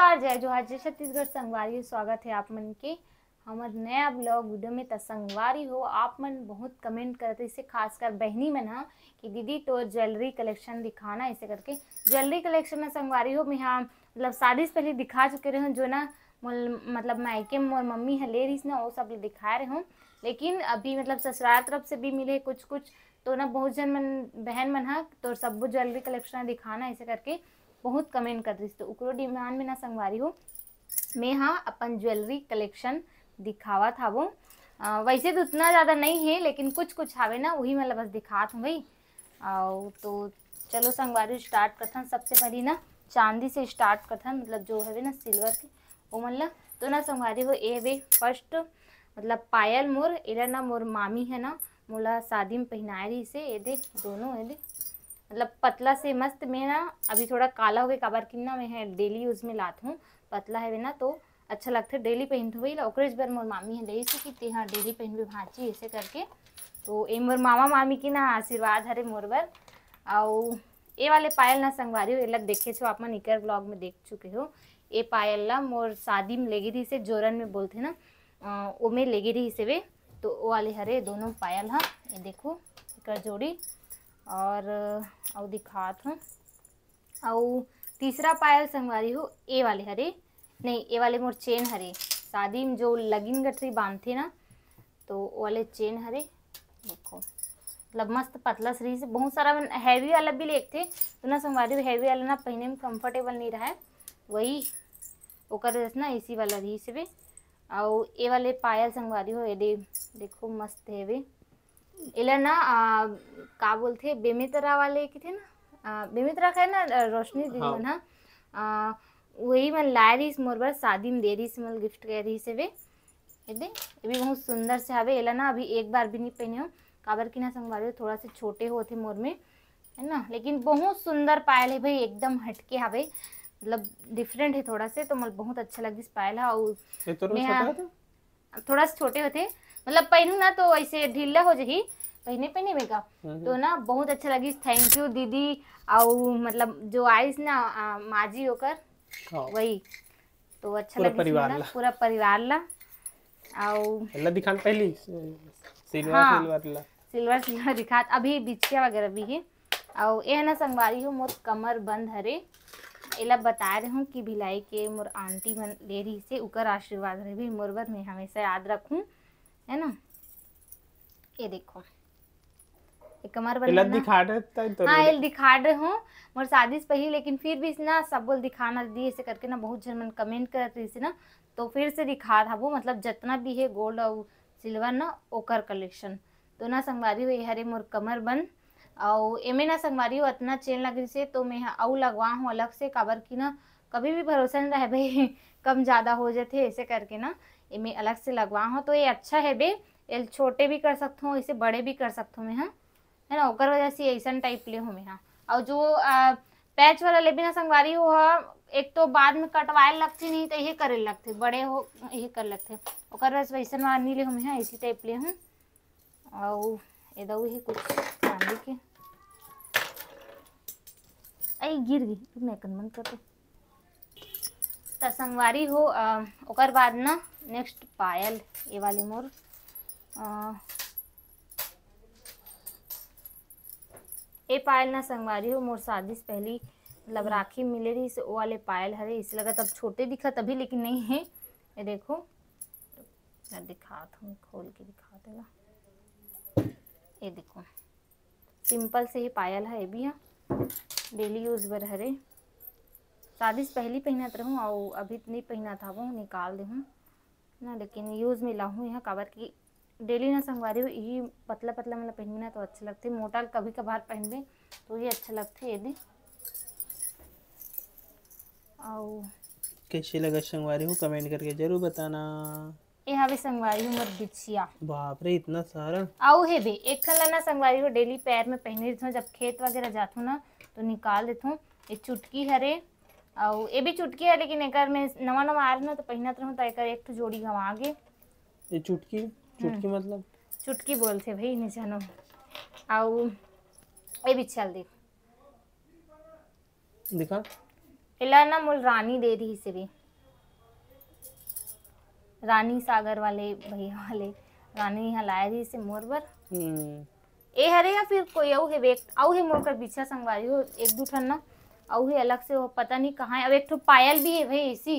नमस्कार जय जोहार जय छत्तीसगढ़ संगवारी स्वागत है आप मन के हमर नया ब्लॉग वीडियो में तसंगवारी हो आप मन बहुत कमेंट करते इसे खासकर बहनी मन हा कि दीदी तो ज्वेलरी कलेक्शन दिखाना ऐसे करके ज्वेलरी कलेक्शन में संगवारी हो मैं हाँ मतलब शादी से पहले दिखा चुके रहे हूँ जो ना मतलब मायके में मोर मम्मी है ले रही ना वो सब दिखा रहे हूँ लेकिन अभी मतलब ससुराल तरफ से भी मिले कुछ कुछ तो ना बहुत जन मन बहन मन हा तो सब ज्वेलरी कलेक्शन दिखाना ऐसे करके बहुत कमेंट करीस तो डिमांड में ना संगवारी हो मैं हाँ अपन ज्वेलरी कलेक्शन दिखावा था वो आ, वैसे तो उतना ज़्यादा नहीं है लेकिन कुछ कुछ हावे ना वही मतलब बस दिखात हूँ भाई और तो चलो संगवारी स्टार्ट करथन सबसे पहली ना चांदी से स्टार्ट करथन मतलब जो है ना सिल्वर के वो मतलब तो ना संगवारी हो ए वे फर्स्ट मतलब पायल मोर एरा ना मोर मामी है ना मोला शादी में पहनाए रही से ये दे दोनों है देख मतलब पतला से मस्त में ना अभी थोड़ा काला हो गया काबर कि ना मैं डेली यूज़ में लात हूँ पतला है ना तो अच्छा लगता है डेली पहन हुई ओकरेज बार मोर मामी है दही कि हाँ डेली पहन भी भाँची ऐसे करके तो ये मोर मामा मामी की ना आशीर्वाद हरे मोर बर और ये वाले पायल ना संगवारी हो ये लग देखे छो आप निकर ब्लॉग में देख चुके हो ये पायल ला मोर शादी में लेगी रही से जोरन में बोलते ना वो में लेगी रही से वे तो वो वाले हरे दोनों पायल हाँ ये देखो एक जोड़ी और अब दिखात हूँ और तीसरा पायल संगवारी हो ए वाले हरे नहीं ए वाले मोर चेन हरे शादी में जो लगिन गठरी बांधते ना तो वो वाले चेन हरे देखो मतलब मस्त पतला शरीर से बहुत सारा हैवी वाला भी लेते तो ना संगवारी हैवी वाला ना पहने में कंफर्टेबल नहीं रहा है वही ओकर ना इसी वाला रही से भी और ए वाले पायल संगवारी हो ये देखो मस्त है वे इला ना का बोलते बेमित्रा वाले की थे ना बेमित्रा का है ना रोशनी दीदी हाँ। ना वही मन लाए रही मोर बार शादी में दे रही मल गिफ्ट कर रही से वे ये भी बहुत सुंदर से हावे एला ना अभी एक बार भी नहीं पहने हो काबर की ना संगवारे थोड़ा से छोटे हो थे मोर में है ना लेकिन बहुत सुंदर पायल है भाई एकदम हटके हावे मतलब डिफरेंट है थोड़ा से तो मतलब बहुत अच्छा लग इस पायल हाँ, तो है और थोड़ा सा छोटे होते मतलब पहनू ना तो ऐसे ढीला हो जाही पहने पहने बेगा हम्म, हम्म। तो ना बहुत अच्छा लगी थैंक यू दीदी और मतलब जो आईस ना माजी होकर हाँ। वही तो अच्छा लगी परिवार ला पूरा परिवार ला ला दिखान पहली सिल्वर हाँ, सिल्वर ला सिल्वर सिल्वर दिखात अभी बिछिया वगैरह भी है और ए ना संगवारी हो मोर कमर बंद हरे एला बता रहे हूँ कि भिलाई के मोर आंटी मन ले रही से उकर आशीर्वाद रहे भी मोर बर मैं हमेशा याद रखूँ है ना ये देखो एक कमर बना दिखा रहे तो हाँ ये दिखा रहे हूँ मोर शादी से पहले लेकिन फिर भी ना सब बोल दिखाना दी ऐसे करके ना बहुत जन मन कमेंट करत रही ना तो फिर से दिखा था वो मतलब जितना भी है गोल्ड और सिल्वर ना ओकर कलेक्शन तो ना संगवारी हुई हरे मोर कमर बन और एमे ना संगवारी हो इतना चेन लग रही से तो मैं अऊ लगवा हूँ अलग से काबर की ना कभी भी भरोसा नहीं रहे भाई कम ज़्यादा हो जाते ऐसे करके ना इमें अलग से लगवा हो तो ये अच्छा है बे ये छोटे भी कर सकते हूँ इसे बड़े भी कर सकते हूँ मैं हाँ है ना ओकर वजह से ऐसा टाइप ले हूँ मैं हाँ और जो आ, पैच वाला ले बिना संगवारी हो हाँ, एक तो बाद में कटवाए लगते नहीं तो ये करे लगते बड़े हो ये कर लगते ओकर वजह से वैसा वानी ले हूँ मैं हाँ इसी टाइप ले हूँ और एदऊ ही कुछ के आई गिर गई मैं कन मन कर तसंगवारी हो ओकर बाद ना नेक्स्ट पायल ये वाली मोर ये पायल ना संगवारी हो मोर शादी से पहली मतलब राखी मिले रही वो वाले पायल हरे इस लगा तब छोटे दिखा तभी लेकिन नहीं है ये देखो मैं दिखाता हूँ खोल के दिखा देगा ये देखो सिंपल से ही पायल है ये भी है डेली यूज बर हरे शादी से पहले पहनत तो रहूँ और अभी तो नहीं था वो निकाल देहूँ ना लेकिन यूज़ में लाहूँ यहाँ काबर की डेली ना संगवारी यही पतला पतला मतलब पहनना तो अच्छा लगते मोटा कभी कभार पहन दे तो ये अच्छा लगते यदि और कैसे लगा संगवारी हूँ कमेंट करके जरूर बताना ये हवे संगवारी हूँ मत बिछिया बाप रे इतना सारा आओ है भी एक खन ना संगवारी हूँ डेली पैर में पहने देती जब खेत वगैरह जाता हूँ ना तो निकाल देता हूँ ये चुटकी हरे और ये भी चुटकी है लेकिन एक में नवा नवा आ रहा तो पहनत रहूँ तो एक एक जोड़ी हम आगे ये चुटकी चुटकी हम्म। मतलब चुटकी बोलते भाई नहीं जानो और ये भी चल देख दिखा इला ना मूल रानी दे रही से भी रानी सागर वाले भैया वाले रानी यहाँ लाए रही से मोर बर ए हम्म। हरे या फिर कोई आऊ है बेक आऊ है मोर कर बिछा संगवारी हो एक दो ठन ना और अलग से वो पता नहीं कहाँ है अब एक ठो पायल भी है भाई इसी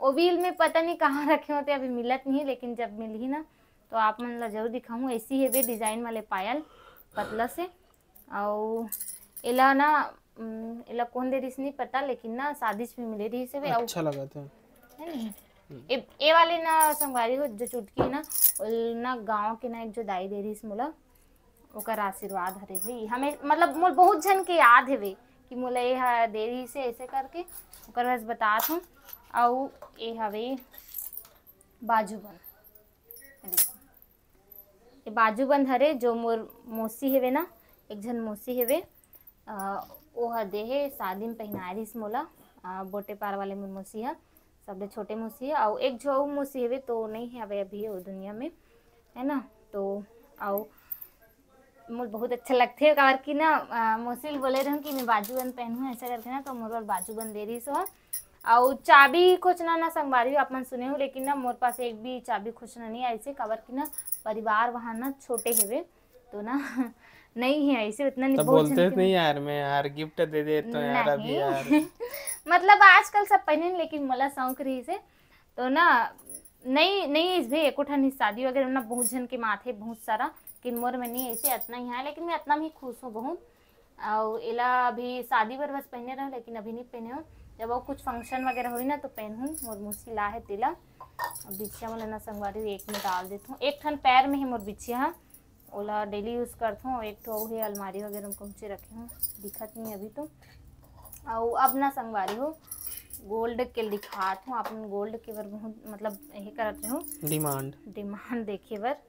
वो भी में पता नहीं कहाँ रखे होते अभी मिलत नहीं है लेकिन जब मिल ही ना तो आप मन ला जरूर दिखाऊँ ऐसी है वे डिज़ाइन वाले पायल पतला से और इला ना इला कौन दे रही नहीं पता लेकिन ना शादी भी मिले रही से अच्छा लगा था है नहीं ए, ए वाले ना संगवारी हो जो चुटकी ना ना गांव के ना एक जो दाई दे रही मोला ओकर आशीर्वाद हरे भाई हमें मतलब बहुत जन के याद है भाई कि मोला ये दे रही से ऐसे करके बस बता हूँ और ये हवे बाजू बन ये बाजू बन हरे जो मोर मौसी हेवे ना एक झन मौसी हेवे वो ह दे हे शादी में पहनाए रहीस मोला बोटे पार वाले मोर मौसी है सबसे छोटे मौसी है और एक जो मौसी हेवे तो नहीं है अभी अभी दुनिया में है ना तो और मुझे बहुत अच्छा लगथे काबर की ना मोसिल बोले रहूँ कि मैं बाजू बंद पहनूँ ऐसा करके ना तो मोर बर बाजू बंद दे रही सो और चाबी कुछ ना ना संगवारी आप मन सुने हूँ लेकिन ना मोर पास एक भी चाबी कुछ ना नहीं ऐसे काबर की ना परिवार वहाँ ना छोटे हेवे तो ना नहीं है ऐसे उतना नहीं बोलते नहीं यार मैं यार गिफ्ट दे दे तो यार अभी यार मतलब आजकल सब पहने लेकिन मला शौक रही से तो ना नहीं नहीं इस भी एक उठन शादी वगैरह ना बहुत जन के माथे बहुत सारा लेकिन मोर में नहीं ऐसे इतना ही है लेकिन मैं इतना भी खुश हूँ बहुत और इला अभी शादी पर बस पहने रहो लेकिन अभी नहीं पहने हूँ जब वो कुछ फंक्शन वगैरह हुई ना तो पहनूँ मोर ला है तिला बिछिया वाला ना संगवारी एक में डाल देती हूँ एक ठन पैर में ही मोर बिछिया है ओला डेली यूज़ करती हूँ एक ठो ही अलमारी वगैरह में पहुँचे रखे हूँ दिखत नहीं अभी तो और अब ना संगवारी हो गोल्ड के लिखात हूँ अपन गोल्ड के बार बहुत मतलब यही करते हूँ डिमांड डिमांड देखे बार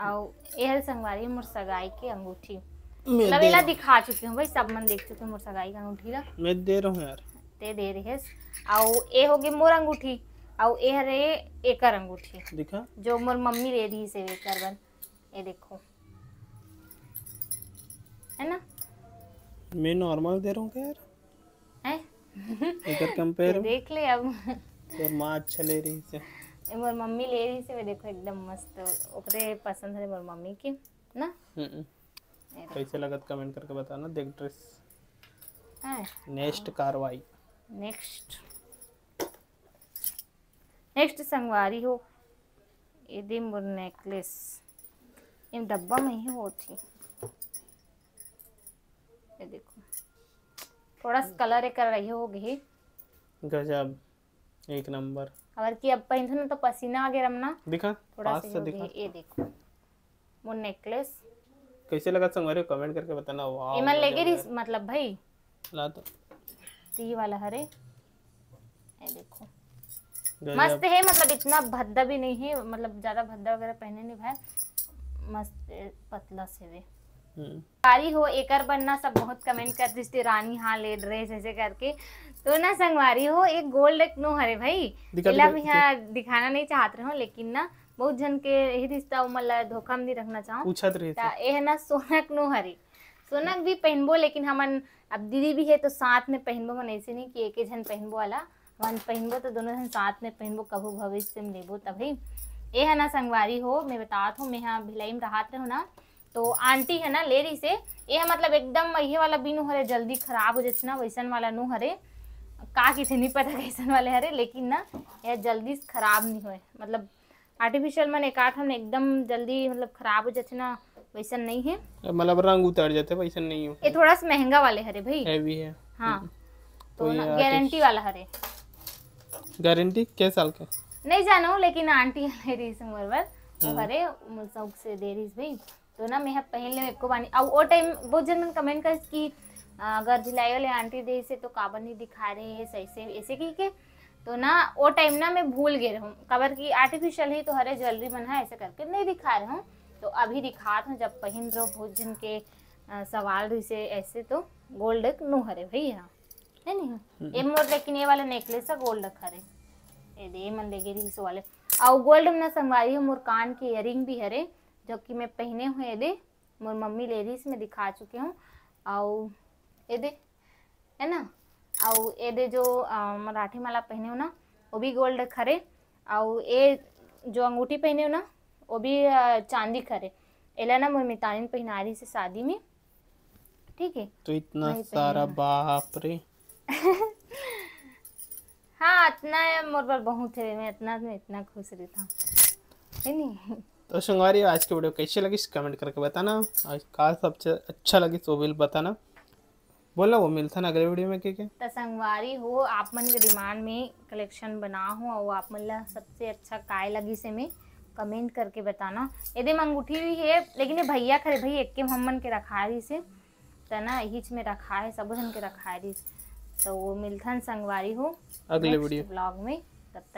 और एहल संगवारी मोर सगाई के अंगूठी मतलब एला दिखा चुकी हूं भाई सब मन देख चुके मोर सगाई के अंगूठी ला मैं दे रहा हूं यार ते दे रहे और ए हो गए मोर अंगूठी और ए रे एकर अंगूठी दिखा जो मोर मम्मी ले रही से एकर बन ये देखो है ना मैं नॉर्मल दे रहा हूँ यार हैं इधर कंपेयर देख ले अब और तो माँ अच्छा ले रही है मोर मम्मी ले रही से देखो एकदम मस्त ओकरे पसंद है मोर मम्मी के ना कैसे लगत कमेंट करके बताना देख ड्रेस हां नेक्स्ट कार्रवाई नेक्स्ट नेक्स्ट संगवारी हो ये दे मोर नेकलेस इन डब्बा में ही होती ये देखो थोड़ा कलर कर रही होगी गजब एक नंबर अगर की अब पहन ना तो पसीना आ गया रमना दिखा थोड़ा सा दिखा ये देखो वो नेकलेस कैसे लगा संगवारे कमेंट करके बताना वाओ इमन लेके रही मतलब भाई ला तो।, तो ये वाला हरे ये देखो मस्त है मतलब इतना भद्दा भी नहीं है मतलब ज्यादा भद्दा वगैरह पहने नहीं भाई मस्त पतला से वे हम्म। सारी हो एकर बनना सब बहुत कमेंट करती थी रानी हाँ ले ड्रेस ऐसे करके तो ना संगवारी हो एक गोल्ड नो हरे भाई इला में यहाँ दिखाना नहीं चाहत रहो लेकिन ना बहुत जन के यही रिश्ता ला धोखा में नहीं रखना चाहूँ पूछत रहे ये ना सोनक नो हरे सोनक भी पहनबो लेकिन हमन अब दीदी भी है तो साथ में पहनबो मन ऐसे नहीं कि एक ही जन पहनबो वाला वन पहनबो तो दोनों जन साथ में पहनबो कभी भविष्य में लेबो तभी ये है ना संगवारी हो मैं बतात हूँ मैं यहाँ भिलाई में रहा रहो ना तो आंटी है ना लेडी से ये मतलब एकदम ये वाला भी नो हरे जल्दी खराब हो जाते ना वैसन वाला नो हरे का के नहीं पता कैसन वाले हरे लेकिन ना यह जल्दी खराब नहीं होए मतलब आर्टिफिशियल मन एक आठ एकदम जल्दी मतलब खराब हो जाते ना वैसा नहीं है मतलब रंग उतर जाते वैसा नहीं हो ये थोड़ा सा महंगा वाले हरे भाई हैवी है हाँ हम्म। तो गारंटी वाला हरे गारंटी कै साल का नहीं जाना लेकिन आंटी ले रही उम्र भर तो हाँ। हरे मुल्क दे रही भाई तो ना मैं पहले एको बानी और वो टाइम बहुत जन मन कमेंट कर कि अगर हाँ, झिलाई वाले आंटी दे से तो काबर नहीं दिखा रहे है सही से ऐसे की के तो ना वो टाइम ना मैं भूल गए रहूँ काबर की आर्टिफिशियल ही तो हरे ज्वेलरी बन है ऐसे करके नहीं दिखा रहे हूँ तो अभी दिखात हूँ जब पहन रहो बहुत जन के सवाल रही ऐसे तो गोल्ड नो हरे भैया है नहीं हम्म। ये मोर लेकिन ये वाला नेकलेस है गोल्ड हरे ये दे मन लेगे गई सो वाले और गोल्ड में संगवारी मोर कान के इयरिंग भी हरे जो कि मैं पहने हुए दे मोर मम्मी ले रही मैं दिखा चुके हूँ और ये दे है ना आउ ये दे जो मराठी माला पहने हो ना वो भी गोल्ड खरे आउ ये जो अंगूठी पहने हो ना वो भी चांदी खरे एला ना मोर मितानी पहना रही से शादी में ठीक है तो इतना सारा बाप रे हाँ इतना है मोर पर बहुत है मैं इतना मैं इतना खुश रहता हूँ है नहीं तो संगवारी आज के वीडियो कैसे लगी कमेंट करके बताना आज का सबसे अच्छा लगी तो बिल बताना बोला वो मिलता ना अगले वीडियो में के के तो संगवारी हो आप मन के डिमांड में कलेक्शन बना हो और आप मन ला सबसे अच्छा काय लगी से में कमेंट करके बताना यदि मंगूठी भी है लेकिन ये भैया खरे भाई एक के हम मन के रखा है इसे तो ना हिच में रखा है सब के रखा है तो वो मिलथन संगवारी हो अगले वीडियो ब्लॉग में